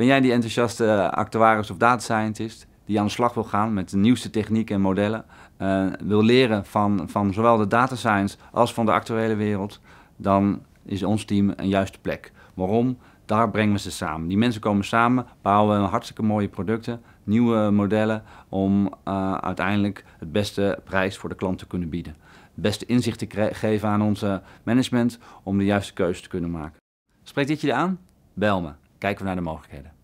Ben jij die enthousiaste eh, actuaris of data scientist die aan de slag wil gaan met de nieuwste technieken en modellen, eh, wil leren van, van zowel de data science als van de actuele wereld, dan is ons team een juiste plek. Waarom? Daar brengen we ze samen. Die mensen komen samen, bouwen hartstikke mooie producten, nieuwe modellen om eh, uiteindelijk het beste prijs voor de klant te kunnen bieden. Het beste inzicht te geven aan onze management om de juiste keuze te kunnen maken. Spreekt dit je aan? Bel me kijken we naar de mogelijkheden.